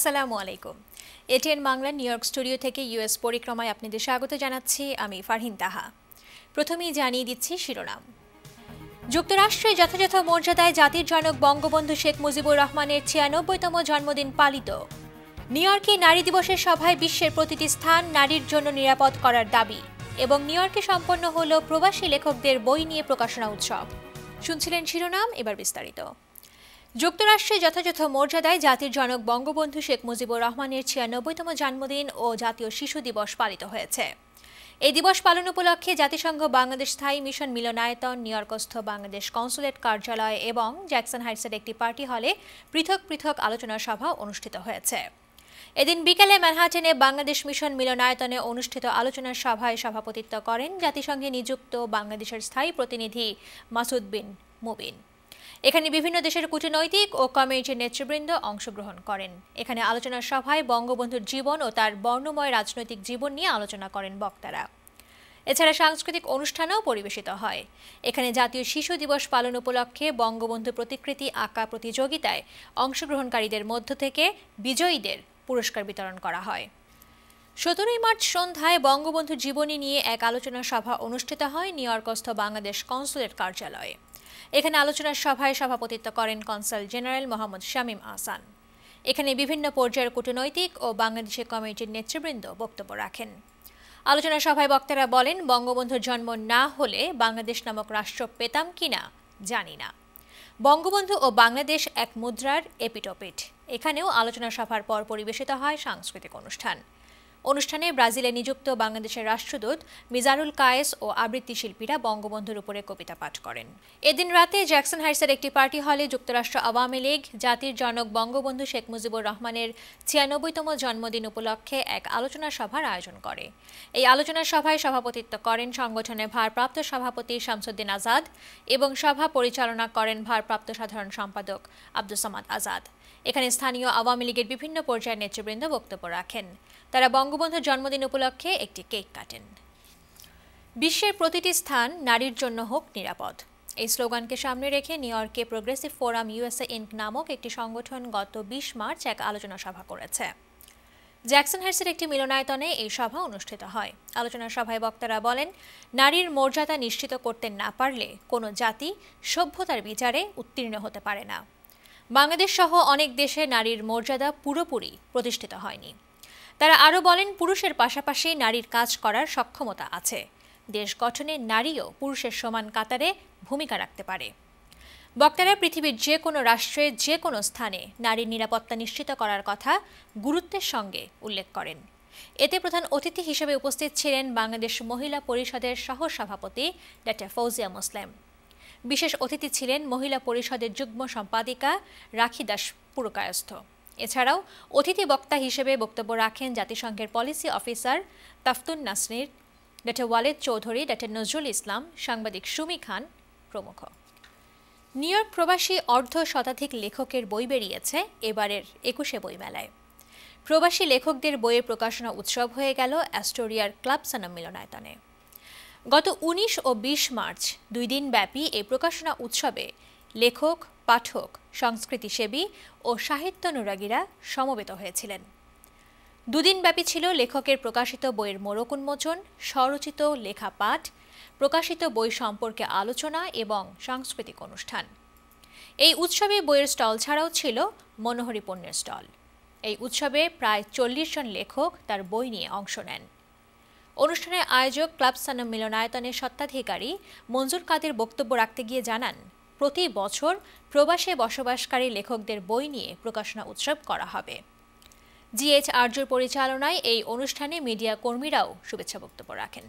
আসসালামু আলাইকুম ATN Bangla New York studio থেকে ইউএস পরিক্রমায় আপনাদের স্বাগত জানাচ্ছি আমি ফারহিন তাহা প্রথমেই জানিয়ে দিচ্ছি শিরোনাম যুক্তরাষ্ট্রে যথাযথ মর্যাদায় জাতির জনক বঙ্গবন্ধু শেখ মুজিবুর রহমানের ছিয়ানব্বইতম জন্মদিন পালিত নিউ ইয়র্কে নারী দিবসের সভায় বিশ্বের প্রতিটি স্থান নারীর জন্য নিরাপদ করার দাবি এবং নিউ ইয়র্কে সম্পন্ন হল প্রবাসী লেখকদের বই নিয়ে প্রকাশনা উৎসব শুনছিলেন শিরোনাম এবার বিস্তারিত যুক্তরাষ্ট্রে যথাযথ মর্যাদায় জাতির জনক বঙ্গবন্ধু শেখ মুজিবুর রহমানের ছিয়ানব্বইতম জন্মদিন ও জাতীয় শিশু দিবস পালিত হয়েছে এই দিবস পালন উপলক্ষে জাতিসংঘ বাংলাদেশ স্থায়ী মিশন মিলনায়তন নিউইয়র্কস্থ বাংলাদেশ কনসুলেট কার্যালয় এবং জ্যাকসন হাইটসের একটি পার্টি হলে পৃথক পৃথক আলোচনা সভা অনুষ্ঠিত হয়েছে এদিন বিকেলে ম্যানহাটেনে বাংলাদেশ মিশন মিলনায়তনে অনুষ্ঠিত আলোচনা সভায় সভাপতিত্ব করেন জাতিসংঘে নিযুক্ত বাংলাদেশের স্থায়ী প্রতিনিধি মাসুদ বিন মুবিন এখানে বিভিন্ন দেশের কূটনৈতিক ও কমিউনিটির নেতৃবৃন্দ অংশগ্রহণ করেন এখানে আলোচনা সভায় বঙ্গবন্ধুর জীবন ও তার বর্ণময় রাজনৈতিক জীবন নিয়ে আলোচনা করেন বক্তারা এছাড়া সাংস্কৃতিক অনুষ্ঠানও পরিবেশিত হয় এখানে জাতীয় শিশু দিবস পালন উপলক্ষে বঙ্গবন্ধু প্রতিকৃতি আঁকা প্রতিযোগিতায় অংশগ্রহণকারীদের মধ্য থেকে বিজয়ীদের পুরস্কার বিতরণ করা হয় সতেরোই মার্চ সন্ধ্যায় বঙ্গবন্ধু জীবনী নিয়ে এক আলোচনা সভা অনুষ্ঠিত হয় নিউ বাংলাদেশ কনসুলেট কার্যালয়ে এখানে আলোচনা সভায় সভাপতিত্ব করেন কনসাল জেনারেল মোহাম্মদ শামীম আসান এখানে বিভিন্ন পর্যায়ের কূটনৈতিক ও বাংলাদেশের কমিটির নেতৃবৃন্দ বক্তব্য রাখেন আলোচনা সভায় বক্তারা বলেন বঙ্গবন্ধুর জন্ম না হলে বাংলাদেশ নামক রাষ্ট্র পেতাম কিনা জানি না বঙ্গবন্ধু ও বাংলাদেশ এক মুদ্রার এপিটোপিট এখানেও আলোচনা সভার পর পরিবেশিত হয় সাংস্কৃতিক অনুষ্ঠান অনুষ্ঠানে ব্রাজিলে নিযুক্ত বাংলাদেশের রাষ্ট্রদূত মিজারুল কায়েস ও আবৃত্তি শিল্পীরা বঙ্গবন্ধুর উপরে কবিতা পাঠ করেন এদিন রাতে জ্যাকসন হাইসের একটি পার্টি হলে যুক্তরাষ্ট্র আওয়ামী লীগ জাতির জনক বঙ্গবন্ধু শেখ মুজিবুর রহমানের ছিয়ানব্বইতম জন্মদিন উপলক্ষে এক আলোচনা সভার আয়োজন করে এই আলোচনা সভায় সভাপতিত্ব করেন সংগঠনের ভারপ্রাপ্ত সভাপতি শামসুদ্দিন আজাদ এবং সভা পরিচালনা করেন ভারপ্রাপ্ত সাধারণ সম্পাদক আব্দুল সামাদ আজাদ এখানে স্থানীয় আওয়ামী লীগের বিভিন্ন পর্যায়ের নেতৃবৃন্দ বক্তব্য রাখেন তারা বঙ্গবন্ধুর জন্মদিন উপলক্ষে একটি কেক কাটেন বিশ্বের প্রতিটি স্থান নারীর জন্য হোক নিরাপদ এই স্লোগানকে সামনে রেখে নিউ ইয়র্কে প্রোগ্রেসিভ ফোরাম ইউএসএ ইনক নামক একটি সংগঠন গত বিশ মার্চ এক আলোচনা সভা করেছে জ্যাকসন হার্সের একটি মিলনায়তনে এই সভা অনুষ্ঠিত হয় আলোচনা সভায় বক্তারা বলেন নারীর মর্যাদা নিশ্চিত করতে না পারলে কোনো জাতি সভ্যতার বিচারে উত্তীর্ণ হতে পারে না বাংলাদেশ সহ অনেক দেশে নারীর মর্যাদা পুরোপুরি প্রতিষ্ঠিত হয়নি তারা আরও বলেন পুরুষের পাশাপাশি নারীর কাজ করার সক্ষমতা আছে দেশ গঠনে নারীও পুরুষের সমান কাতারে ভূমিকা রাখতে পারে বক্তারা পৃথিবীর যে কোনো রাষ্ট্রে যে কোনো স্থানে নারীর নিরাপত্তা নিশ্চিত করার কথা গুরুত্বের সঙ্গে উল্লেখ করেন এতে প্রধান অতিথি হিসেবে উপস্থিত ছিলেন বাংলাদেশ মহিলা পরিষদের সহসভাপতি ডাক্তার ফৌজিয়া মুসলেম বিশেষ অতিথি ছিলেন মহিলা পরিষদের যুগ্ম সম্পাদিকা রাখি দাস পুরকায়স্থ এছাড়াও অতিথি বক্তা হিসেবে বক্তব্য রাখেন জাতিসংঘের policy officer Taftun Nasnir doctor Waled Chowdhury doctor Nazrul Islam সাংবাদিক সুমি খান প্রমুখ নিউ ইয়র্ক প্রবাসী অর্ধ শতাধিক লেখকের বই বেরিয়েছে এবারের একুশে বইমেলায় প্রবাসী লেখকদের বইয়ের প্রকাশনা উৎসব হয়ে গেল অ্যাস্টোরিয়ার ক্লাব সানম মিলনায়তনে গত ১৯ ও ২০ মার্চ দুই দিন ব্যাপী এই প্রকাশনা উৎসবে লেখক পাঠক সংস্কৃতিসেবী ও সাহিত্যানুরাগীরা সমবেত হয়েছিলেন দুদিন ব্যাপী ছিল লেখকের প্রকাশিত বইয়ের মোড়ক উন্মোচন স্বরচিত লেখা পাঠ প্রকাশিত বই সম্পর্কে আলোচনা এবং সাংস্কৃতিক অনুষ্ঠান এই উৎসবে বইয়ের স্টল ছাড়াও ছিল মনোহরি পণ্যের স্টল এই উৎসবে প্রায় চল্লিশ জন লেখক তার বই নিয়ে অংশ নেন অনুষ্ঠানের আয়োজক ক্লাব সানম মিলনায়তনের সত্ত্বাধিকারী মঞ্জুর কাদের বক্তব্য রাখতে গিয়ে জানান প্রতি বছর প্রবাসে বসবাসকারী লেখকদের বই নিয়ে প্রকাশনা উৎসব করা হবে জিএইচ আর্যর পরিচালনায় এই অনুষ্ঠানে মিডিয়া কর্মীরাও শুভেচ্ছা বক্তব্য রাখেন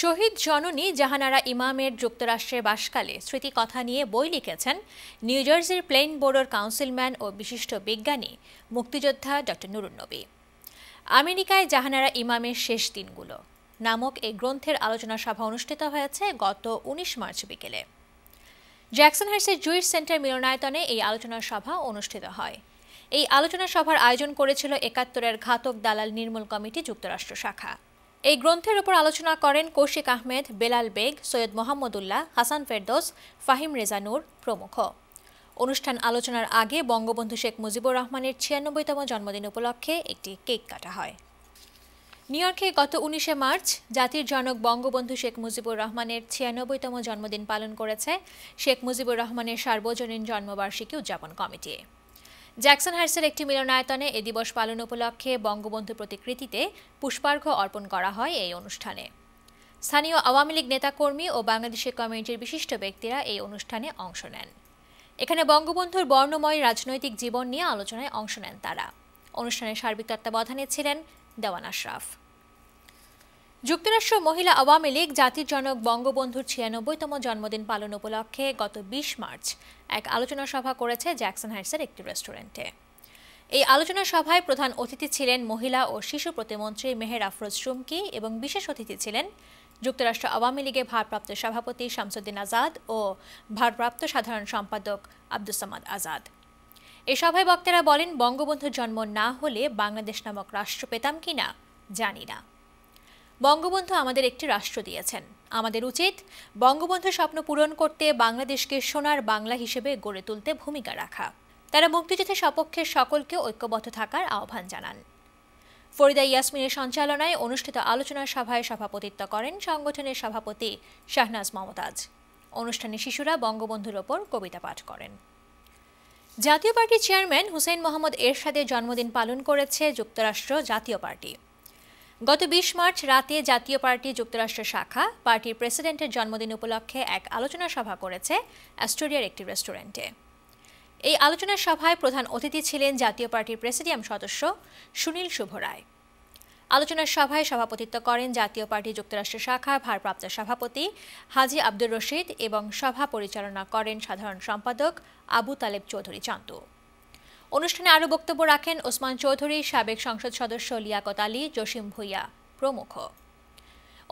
শহীদ জননী জাহানারা ইমামের যুক্তরাষ্ট্রের বাসকালে স্মৃতিকথা নিয়ে বই লিখেছেন নিউজার্সির প্লেন বোর্ডের কাউন্সিলম্যান ও বিশিষ্ট বিজ্ঞানী মুক্তিযোদ্ধা ডক্টর নুরুন্নবী আমেরিকায় জাহানারা ইমামের শেষ দিনগুলো নামক এই গ্রন্থের আলোচনা সভা অনুষ্ঠিত হয়েছে গত ১৯ মার্চ বিকেলে জ্যাকসন হার্সের জুইস সেন্টার মিলনায়তনে এই আলোচনা সভা অনুষ্ঠিত হয় এই আলোচনা সভার আয়োজন করেছিল একাত্তরের ঘাতক দালাল নির্মূল কমিটি যুক্তরাষ্ট্র শাখা এই গ্রন্থের উপর আলোচনা করেন কৌশিক আহমেদ বেলাল বেগ সৈয়দ মোহাম্মদুল্লাহ হাসান ফেরদোস ফাহিম রেজানুর প্রমুখ অনুষ্ঠান আলোচনার আগে বঙ্গবন্ধু শেখ মুজিবুর রহমানের ছিয়ানব্বইতম জন্মদিন উপলক্ষে একটি কেক কাটা হয় নিউ ইয়র্কে গত উনিশে মার্চ জাতির জনক বঙ্গবন্ধু শেখ মুজিবুর রহমানের ছিয়ানব্বইতম জন্মদিন পালন করেছে শেখ মুজিবুর রহমানের সার্বজনীন জন্মবার্ষিকী উদযাপন কমিটি জ্যাকসন হার্সের একটি মিলনায়তনে এ দিবস পালন উপলক্ষে বঙ্গবন্ধু প্রতিকৃতিতে পুষ্পার্ঘ অর্পণ করা হয় এই অনুষ্ঠানে স্থানীয় আওয়ামী লীগ নেতাকর্মী ও বাংলাদেশের কমিউনিটির বিশিষ্ট ব্যক্তিরা এই অনুষ্ঠানে অংশ নেন এখানে বঙ্গবন্ধুর বর্ণময় রাজনৈতিক জীবন নিয়ে আলোচনায় অংশ নেন তারা অনুষ্ঠানের সার্বিক তত্ত্বাবধানে ছিলেন দেওয়ান আশরাফ যুক্তরাষ্ট্র মহিলা আওয়ামী লীগ জাতির জনক বঙ্গবন্ধুর ছিয়ানব্বইতম জন্মদিন পালন উপলক্ষে গত বিশ মার্চ এক আলোচনা সভা করেছে জ্যাকসন হাইটসের একটি রেস্টুরেন্টে এই আলোচনা সভায় প্রধান অতিথি ছিলেন মহিলা ও শিশু প্রতিমন্ত্রী মেহের আফরোজ চুমকি এবং বিশেষ অতিথি ছিলেন যুক্তরাষ্ট্র আওয়ামী লীগের ভারপ্রাপ্ত সভাপতি শামসুদ্দিন আজাদ ও ভারপ্রাপ্ত সাধারণ সম্পাদক আব্দুস সামাদ আজাদ এ সভায় বক্তারা বলেন বঙ্গবন্ধুর জন্ম না হলে বাংলাদেশ নামক রাষ্ট্র পেতাম কি না জানি না বঙ্গবন্ধু আমাদের একটি রাষ্ট্র দিয়েছেন আমাদের উচিত বঙ্গবন্ধু স্বপ্ন পূরণ করতে বাংলাদেশকে সোনার বাংলা হিসেবে গড়ে তুলতে ভূমিকা রাখা তারা মুক্তিযুদ্ধের সপক্ষে সকলকে ঐক্যবদ্ধ থাকার আহ্বান জানান ফরিদা ইয়াসমিনের সঞ্চালনায় অনুষ্ঠিত আলোচনা সভায় সভাপতিত্ব করেন সংগঠনের সভাপতি শাহনাজ মমতাজ অনুষ্ঠানে শিশুরা বঙ্গবন্ধুর ওপর কবিতা পাঠ করেন জাতীয় পার্টির চেয়ারম্যান হুসেইন মোহাম্মদ এরশাদের জন্মদিন পালন করেছে যুক্তরাষ্ট্র জাতীয় পার্টি গত বিশ মার্চ রাতে জাতীয় পার্টি যুক্তরাষ্ট্র শাখা পার্টির প্রেসিডেন্টের জন্মদিন উপলক্ষে এক আলোচনা সভা করেছে অ্যাস্টোরিয়ার একটি রেস্টুরেন্টে এই আলোচনা সভায় প্রধান অতিথি ছিলেন জাতীয় পার্টির প্রেসিডিয়াম সদস্য সুনীল শুভ রায় আলোচনা সভায় সভাপতিত্ব করেন জাতীয় পার্টি যুক্তরাষ্ট্র শাখার ভারপ্রাপ্ত সভাপতি হাজি আব্দুর রশিদ এবং সভা পরিচালনা করেন সাধারণ সম্পাদক আবু তালেব চৌধুরী চান্দু অনুষ্ঠানে আরও বক্তব্য রাখেন ওসমান চৌধুরী সাবেক সংসদ সদস্য লিয়াকত আলী জসিম ভুইয়া প্রমুখ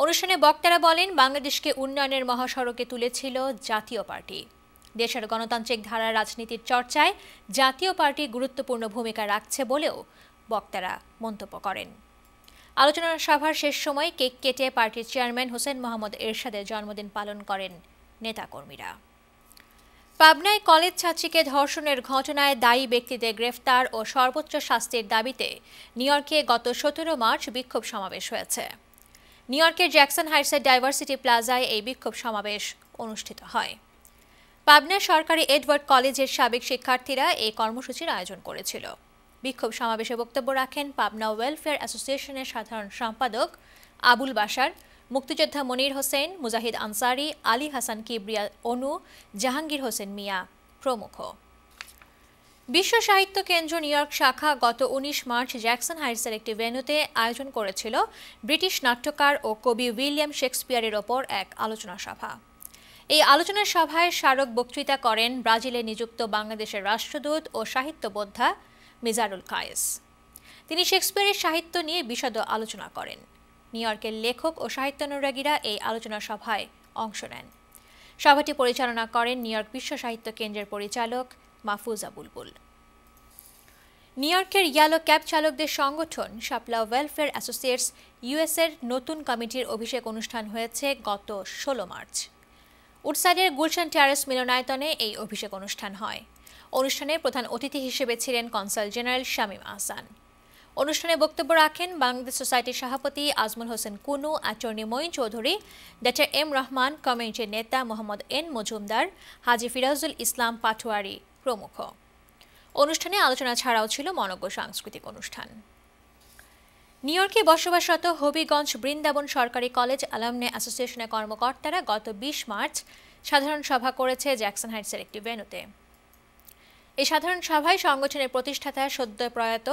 অনুষ্ঠানে বক্তারা বলেন বাংলাদেশকে উন্নয়নের মহাসড়কে তুলেছিল জাতীয় পার্টি দেশের গণতান্ত্রিক ধারার রাজনীতির চর্চায় জাতীয় পার্টি গুরুত্বপূর্ণ ভূমিকা রাখছে বলেও বক্তারা মন্তব্য করেন আলোচনা সভার শেষ সময় কেক কেটে পার্টির চেয়ারম্যান হোসেন মোহাম্মদ এরশাদের জন্মদিন পালন করেন নেতাকর্মীরা পাবনায় কলেজ ছাত্রীকে ধর্ষণের ঘটনায় দায়ী ব্যক্তিদের গ্রেফতার ও সর্বোচ্চ শাস্তির দাবিতে নিউইয়র্কে গত সতেরো মার্চ বিক্ষোভ সমাবেশ হয়েছে নিউইয়র্কের জ্যাকসন হাইটসের ডাইভার্সিটি প্লাজায় এই বিক্ষোভ সমাবেশ অনুষ্ঠিত হয় পাবনা সরকারি এডওয়ার্ড কলেজের সাবেক শিক্ষার্থীরা এই কর্মসূচির আয়োজন করেছিল বিক্ষোভ সমাবেশে বক্তব্য রাখেন পাবনা ওয়েলফেয়ার অ্যাসোসিয়েশনের সাধারণ সম্পাদক আবুল বাসার মুক্তিযোদ্ধা মনির হোসেন মুজাহিদ আনসারি আলী হাসান কিবরিয়া অনু জাহাঙ্গীর হোসেন মিয়া প্রমুখ বিশ্ব সাহিত্য কেন্দ্র নিউ ইয়র্ক শাখা গত উনিশ মার্চ জ্যাকসন হাইটসের একটি ভেন্যুতে আয়োজন করেছিল ব্রিটিশ নাট্যকার ও কবি উইলিয়াম শেক্সপিয়ারের ওপর এক আলোচনা সভা এই আলোচনা সভায় স্মারক বক্তৃতা করেন ব্রাজিলে নিযুক্ত বাংলাদেশের রাষ্ট্রদূত ও সাহিত্য বোদ্ধা মিজারুল কায়েস তিনি শেক্সপিয়ারের সাহিত্য নিয়ে বিশদ আলোচনা করেন নিউ লেখক ও সাহিত্যানুরাগীরা এই আলোচনা সভায় অংশ নেন সভাটি পরিচালনা করেন নিউ ইয়র্ক বিশ্ব সাহিত্য কেন্দ্রের পরিচালক মাহফুজা বুলবুল নিউ ইয়র্কের ইয়ালো ক্যাব চালকদের সংগঠন সাপলা ওয়েলফেয়ার অ্যাসোসিয়েটস ইউএসের নতুন কমিটির অভিষেক অনুষ্ঠান হয়েছে গত ষোলো মার্চ উডসাইডের গুলশান টিআরএস মিলনায়তনে এই অভিষেক অনুষ্ঠান হয় অনুষ্ঠানে প্রধান অতিথি হিসেবে ছিলেন কনসাল জেনারেল শামীম আহসান অনুষ্ঠানে বক্তব্য রাখেন বাংলাদেশ সোসাইটির সভাপতি Azmul Hossain Kunu attorney Moin Chowdhury doctor M Rahman কমিউনিটির নেতা মোহাম্মদ এন মজুমদার হাজি ফিরাজুল ইসলাম পাটোয়ারি প্রমুখ অনুষ্ঠানে আলোচনা ছাড়াও ছিল মনজ্ঞ সাংস্কৃতিক অনুষ্ঠান নিউ ইয়র্কে বসবাসরত হবিগঞ্জ বৃন্দাবন সরকারি কলেজ অ্যালামনে অ্যাসোসিয়েশনের কর্মকর্তারা গত বিশ মার্চ সাধারণ সভা করেছে জ্যাকসন হাইটসের একটি ভেনুতে এই সাধারণ সভায় সংগঠনের প্রতিষ্ঠাতা সদ্য প্রয়াত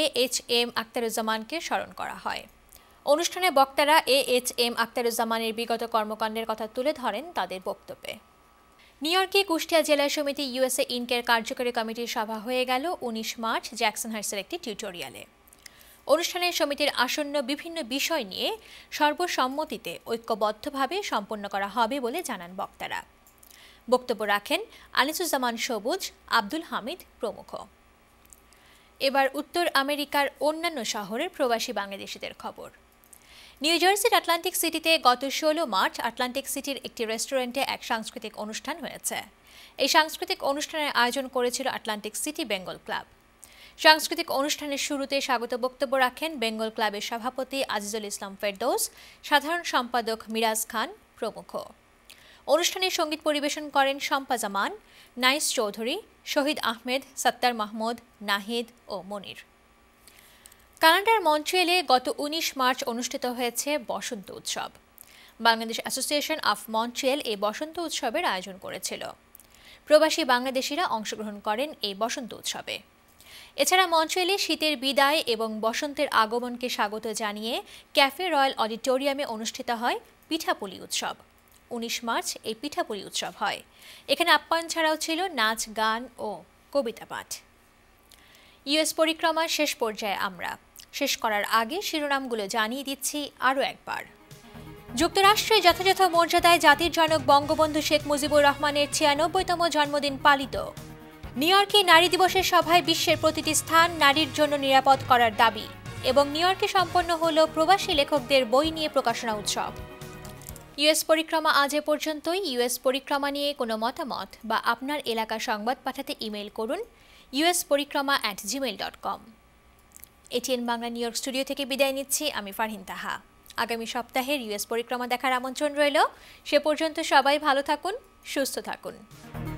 এ এইচ এম স্মরণ করা হয় অনুষ্ঠানে বক্তারা এ এইচ এম বিগত কর্মকাণ্ডের কথা তুলে ধরেন তাদের বক্তব্যে নিউ ইয়র্কে কুষ্টিয়া জেলা সমিতি ইউএসএ ইনকের কার্যকরী কমিটির সভা হয়ে গেল উনিশ মার্চ জ্যাকসন হাইটসের একটি টিউটোরিয়ালে অনুষ্ঠানে সমিতির আসন্ন বিভিন্ন বিষয় নিয়ে সর্বসম্মতিতে ঐক্যবদ্ধভাবে সম্পন্ন করা হবে বলে জানান বক্তারা বক্তব্য রাখেন আনিসুজ্জামান সবুজ আব্দুল হামিদ প্রমুখ এবার উত্তর আমেরিকার অন্যান্য শহরের প্রবাসী বাংলাদেশিদের খবর নিউ জার্সির আটলান্টিক সিটিতে গত ষোলো মার্চ আটলান্টিক সিটির একটি রেস্টুরেন্টে এক সাংস্কৃতিক অনুষ্ঠান হয়েছে এই সাংস্কৃতিক অনুষ্ঠানের আয়োজন করেছিল আটলান্টিক সিটি বেঙ্গল ক্লাব সাংস্কৃতিক অনুষ্ঠানের শুরুতে স্বাগত বক্তব্য রাখেন বেঙ্গল ক্লাবের সভাপতি আজিজুল ইসলাম ফেরদৌস সাধারণ সম্পাদক মিরাজ খান প্রমুখ অনুষ্ঠানে সঙ্গীত পরিবেশন করেন শম্পা জামান নাইস চৌধুরী শহীদ আহমেদ সাত্তার মাহমুদ নাহিদ ও মনির কানাডার মন্ট্রিয়েলে গত ১৯ মার্চ অনুষ্ঠিত হয়েছে বসন্ত উৎসব বাংলাদেশ অ্যাসোসিয়েশন অফ মন্ট্রিয়েল এই বসন্ত উৎসবের আয়োজন করেছিল প্রবাসী বাংলাদেশিরা অংশগ্রহণ করেন এই বসন্ত উৎসবে এছাড়া মঞ্চ এলে শীতের বিদায় এবং বসন্তের আগমনকে স্বাগত জানিয়ে ক্যাফে রয়্যাল অডিটোরিয়ামে অনুষ্ঠিত হয় পিঠাপুলি উৎসব উনিশ মার্চ এই পিঠাপুলি উৎসব হয় এখানে আপ্যায়ন ছাড়াও ছিল নাচ গান ও কবিতা পাঠ ইউএস পরিক্রমার শেষ পর্যায়ে আমরা শেষ করার আগে শিরোনামগুলো জানিয়ে দিচ্ছি আরও একবার যুক্তরাষ্ট্রে যথাযথ মর্যাদায় জাতির জনক বঙ্গবন্ধু শেখ মুজিবুর রহমানের ছিয়ানব্বইতম জন্মদিন পালিত নিউ ইয়র্কে নারী দিবসের সভায় বিশ্বের প্রতিটি স্থান নারীর জন্য নিরাপদ করার দাবি এবং নিউ ইয়র্কে সম্পন্ন হল প্রবাসী লেখকদের বই নিয়ে প্রকাশনা উৎসব ইউএস পরিক্রমা আজ এ পর্যন্তই ইউএস পরিক্রমা নিয়ে কোনো মতামত বা আপনার এলাকা সংবাদ পাঠাতে ইমেল করুন US Parikrama at Gmail dot com ATN Bangla New York studio থেকে বিদায় নিচ্ছি আমি ফারহিন তাহা আগামী সপ্তাহের ইউএস পরিক্রমা দেখার আমন্ত্রণ রইল সে পর্যন্ত সবাই ভালো থাকুন সুস্থ থাকুন